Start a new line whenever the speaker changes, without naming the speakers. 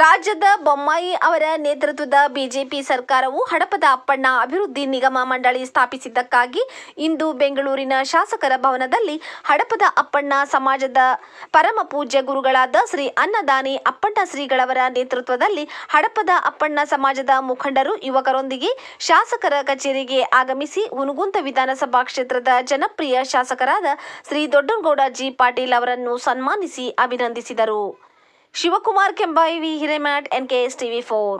ರಾಜ್ಯದ ಬೊಮ್ಮಾಯಿ ಅವರ ನೇತೃತ್ವದ ಬಿಜೆಪಿ ಸರ್ಕಾರವು ಹಡಪದ ಅಪ್ಪಣ್ಣ ಅಭಿವೃದ್ಧಿ ನಿಗಮ ಮಂಡಳಿ ಸ್ಥಾಪಿಸಿದ್ದಕ್ಕಾಗಿ ಇಂದು ಬೆಂಗಳೂರಿನ ಶಾಸಕರ ಭವನದಲ್ಲಿ ಹಡಪದ ಅಪ್ಪಣ್ಣ ಸಮಾಜದ ಪರಮ ಪೂಜ್ಯ ಗುರುಗಳಾದ ಶ್ರೀ ಅನ್ನದಾನಿ ಅಪ್ಪಣ್ಣ ಶ್ರೀಗಳವರ ನೇತೃತ್ವದಲ್ಲಿ ಹಡಪದ ಅಪ್ಪಣ್ಣ ಸಮಾಜದ ಮುಖಂಡರು ಯುವಕರೊಂದಿಗೆ ಶಾಸಕರ ಕಚೇರಿಗೆ ಆಗಮಿಸಿ ಹುನಗುಂತ ವಿಧಾನಸಭಾ ಕ್ಷೇತ್ರದ ಜನಪ್ರಿಯ ಶಾಸಕರಾದ ಶ್ರೀ ದೊಡ್ಡಗೌಡ ಜಿ ಪಾಟೀಲ್ ಅವರನ್ನು ಸನ್ಮಾನಿಸಿ ಅಭಿನಂದಿಸಿದರು ശിവകുമാർ കെമ്പായി വി ഹിരമാഡ് N K S T V four